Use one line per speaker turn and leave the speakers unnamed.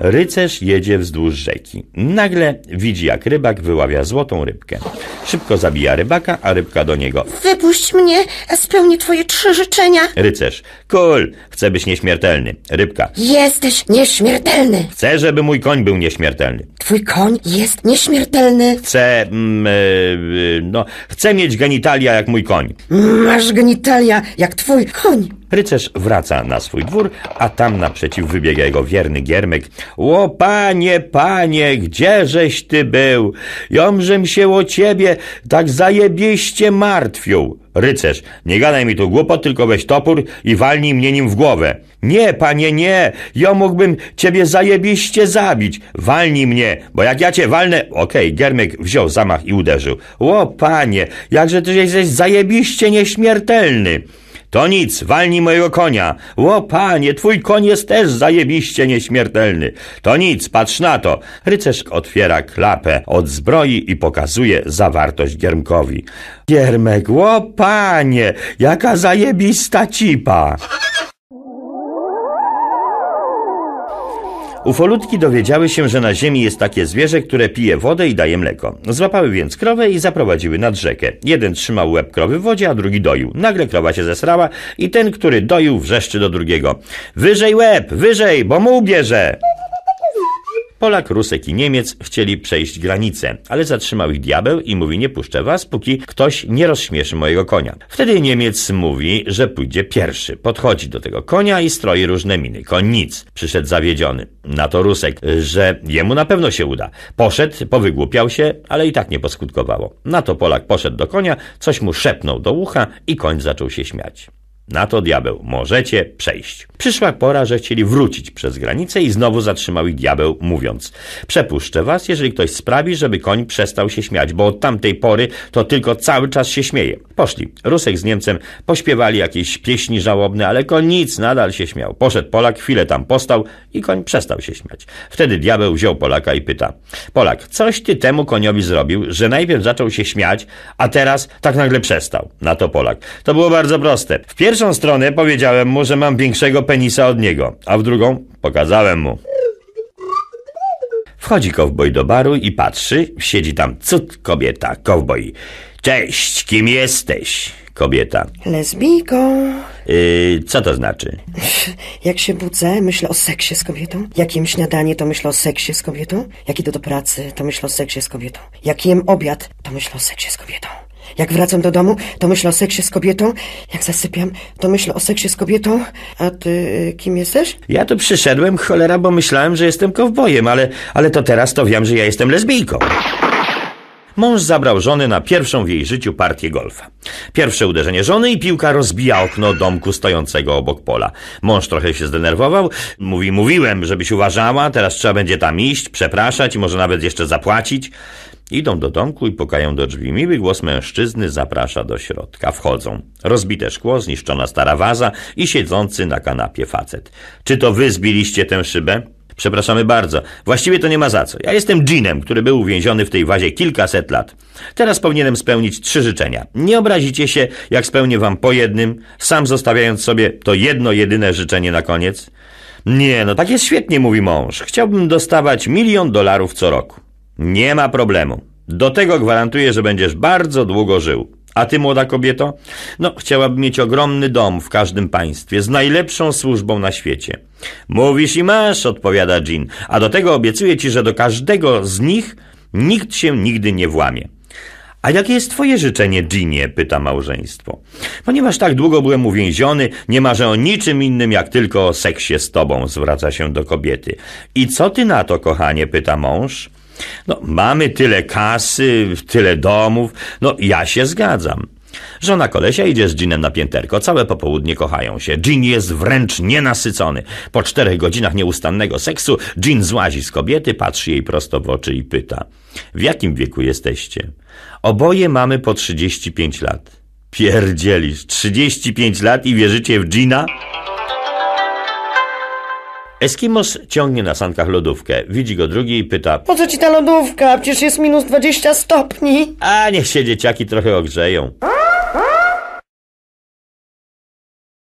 Rycerz jedzie wzdłuż rzeki. Nagle widzi, jak rybak wyławia złotą rybkę. Szybko zabija rybaka, a rybka do niego. Wypuść mnie, spełni spełnię twoje trzy życzenia. Rycerz. Kul, chcę być nieśmiertelny. Rybka. Jesteś nieśmiertelny. Chcę, żeby mój koń był nieśmiertelny. Twój koń jest nieśmiertelny. Chcę. Mm, e, e, no, chcę mieć genitalia jak mój koń. Masz genitalia jak twój koń. Rycerz wraca na swój dwór, a tam naprzeciw wybiega jego wierny giermek. Ło panie, panie, gdzieżeś ty był? Jomżem się o ciebie tak zajebiście martwił. Rycerz, nie gadaj mi tu głupot, tylko weź topór i walnij mnie nim w głowę. Nie, panie, nie, ja mógłbym ciebie zajebiście zabić. Walnij mnie, bo jak ja cię walnę... Okej, okay, wziął zamach i uderzył. O, panie, jakże ty jesteś zajebiście nieśmiertelny. To nic, walnij mojego konia. Ło, panie, twój koń jest też zajebiście nieśmiertelny. To nic, patrz na to. Rycerz otwiera klapę od zbroi i pokazuje zawartość Giermkowi. Giermek, ło, panie, jaka zajebista cipa. Ufolutki dowiedziały się, że na ziemi jest takie zwierzę, które pije wodę i daje mleko. Złapały więc krowę i zaprowadziły nad rzekę. Jeden trzymał łeb krowy w wodzie, a drugi doił. Nagle krowa się zesrała i ten, który doił, wrzeszczy do drugiego. Wyżej łeb, wyżej, bo mu ubierze! Polak, Rusek i Niemiec chcieli przejść granicę, ale zatrzymał ich diabeł i mówi nie puszczę was, póki ktoś nie rozśmieszy mojego konia. Wtedy Niemiec mówi, że pójdzie pierwszy. Podchodzi do tego konia i stroi różne miny. Koń nic. Przyszedł zawiedziony. Na to Rusek, że jemu na pewno się uda. Poszedł, powygłupiał się, ale i tak nie poskutkowało. Na to Polak poszedł do konia, coś mu szepnął do ucha i koń zaczął się śmiać. Na to diabeł, możecie przejść. Przyszła pora, że chcieli wrócić przez granicę i znowu zatrzymał ich diabeł, mówiąc: Przepuszczę was, jeżeli ktoś sprawi, żeby koń przestał się śmiać, bo od tamtej pory to tylko cały czas się śmieje. Poszli. Rusek z Niemcem pośpiewali jakieś pieśni żałobne, ale koń nic, nadal się śmiał. Poszedł Polak, chwilę tam postał i koń przestał się śmiać. Wtedy diabeł wziął Polaka i pyta: Polak, coś ty temu koniowi zrobił, że najpierw zaczął się śmiać, a teraz tak nagle przestał. Na to Polak. To było bardzo proste. W pierwszym pierwszą stronę powiedziałem mu, że mam większego penisa od niego, a w drugą pokazałem mu. Wchodzi kowboj do baru i patrzy, siedzi tam cud kobieta, kowboj. Cześć, kim jesteś? Kobieta. Lesbijką. Yy, co to znaczy? Jak się budzę, myślę o seksie z kobietą. Jak jem śniadanie, to myślę o seksie z kobietą. Jak idę do pracy, to myślę o seksie z kobietą. Jak jem obiad, to myślę o seksie z kobietą. Jak wracam do domu, to myślę o seksie z kobietą. Jak zasypiam, to myślę o seksie z kobietą. A ty y, kim jesteś? Ja tu przyszedłem, cholera, bo myślałem, że jestem kowbojem, ale, ale to teraz to wiem, że ja jestem lesbijką. Mąż zabrał żony na pierwszą w jej życiu partię golfa. Pierwsze uderzenie żony i piłka rozbija okno domku stojącego obok pola. Mąż trochę się zdenerwował. Mówi, mówiłem, żebyś uważała, teraz trzeba będzie tam iść, przepraszać, może nawet jeszcze zapłacić. Idą do domku i pukają do drzwi. Miły głos mężczyzny zaprasza do środka. Wchodzą. Rozbite szkło, zniszczona stara waza i siedzący na kanapie facet. Czy to wy zbiliście tę szybę? Przepraszamy bardzo. Właściwie to nie ma za co. Ja jestem dżinem, który był uwięziony w tej wazie kilkaset lat. Teraz powinienem spełnić trzy życzenia. Nie obrazicie się, jak spełnię wam po jednym, sam zostawiając sobie to jedno jedyne życzenie na koniec? Nie, no tak jest świetnie, mówi mąż. Chciałbym dostawać milion dolarów co roku. Nie ma problemu. Do tego gwarantuję, że będziesz bardzo długo żył. A ty, młoda kobieto? No, chciałabym mieć ogromny dom w każdym państwie, z najlepszą służbą na świecie. Mówisz i masz, odpowiada Jean, a do tego obiecuję ci, że do każdego z nich nikt się nigdy nie włamie. A jakie jest twoje życzenie, Jeanie? pyta małżeństwo. Ponieważ tak długo byłem uwięziony, nie marzę o niczym innym, jak tylko o seksie z tobą, zwraca się do kobiety. I co ty na to, kochanie? pyta mąż. No, mamy tyle kasy, tyle domów. No, ja się zgadzam. Żona kolesia idzie z Jeanem na pięterko, całe popołudnie kochają się. Jean jest wręcz nienasycony. Po czterech godzinach nieustannego seksu Jean złazi z kobiety, patrzy jej prosto w oczy i pyta. W jakim wieku jesteście? Oboje mamy po 35 lat. Pierdzielisz, 35 lat i wierzycie w Jeana? Eskimos ciągnie na sankach lodówkę. Widzi go drugi i pyta... Po co ci ta lodówka? Przecież jest minus 20 stopni. A niech się dzieciaki trochę ogrzeją.